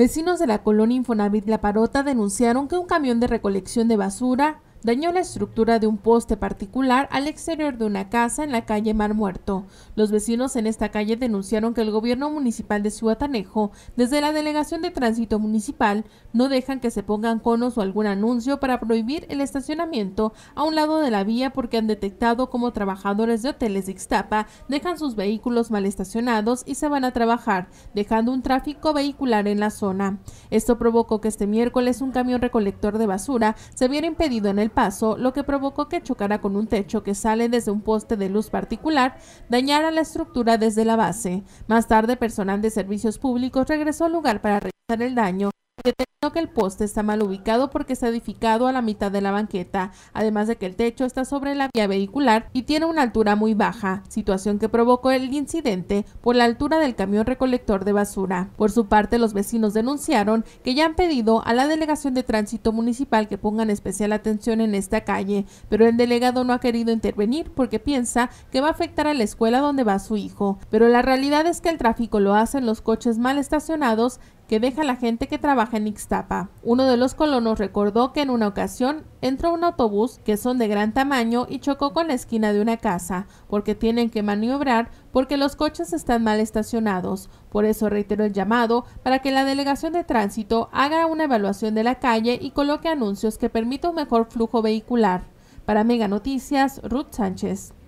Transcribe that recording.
Vecinos de la colonia Infonavit La Parota denunciaron que un camión de recolección de basura Dañó la estructura de un poste particular al exterior de una casa en la calle Mar Muerto. Los vecinos en esta calle denunciaron que el gobierno municipal de Ciudadanejo, desde la delegación de tránsito municipal, no dejan que se pongan conos o algún anuncio para prohibir el estacionamiento a un lado de la vía porque han detectado cómo trabajadores de hoteles de Ixtapa dejan sus vehículos mal estacionados y se van a trabajar, dejando un tráfico vehicular en la zona. Esto provocó que este miércoles un camión recolector de basura se viera impedido en el paso, lo que provocó que chocara con un techo que sale desde un poste de luz particular, dañara la estructura desde la base. Más tarde, personal de servicios públicos regresó al lugar para revisar el daño Detectó que el poste está mal ubicado porque está edificado a la mitad de la banqueta, además de que el techo está sobre la vía vehicular y tiene una altura muy baja, situación que provocó el incidente por la altura del camión recolector de basura. Por su parte, los vecinos denunciaron que ya han pedido a la Delegación de Tránsito Municipal que pongan especial atención en esta calle, pero el delegado no ha querido intervenir porque piensa que va a afectar a la escuela donde va su hijo. Pero la realidad es que el tráfico lo hacen los coches mal estacionados que deja la gente que trabaja en Ixtapa. Uno de los colonos recordó que en una ocasión entró un autobús que son de gran tamaño y chocó con la esquina de una casa, porque tienen que maniobrar porque los coches están mal estacionados. Por eso reitero el llamado para que la delegación de tránsito haga una evaluación de la calle y coloque anuncios que permita un mejor flujo vehicular. Para Mega Noticias, Ruth Sánchez.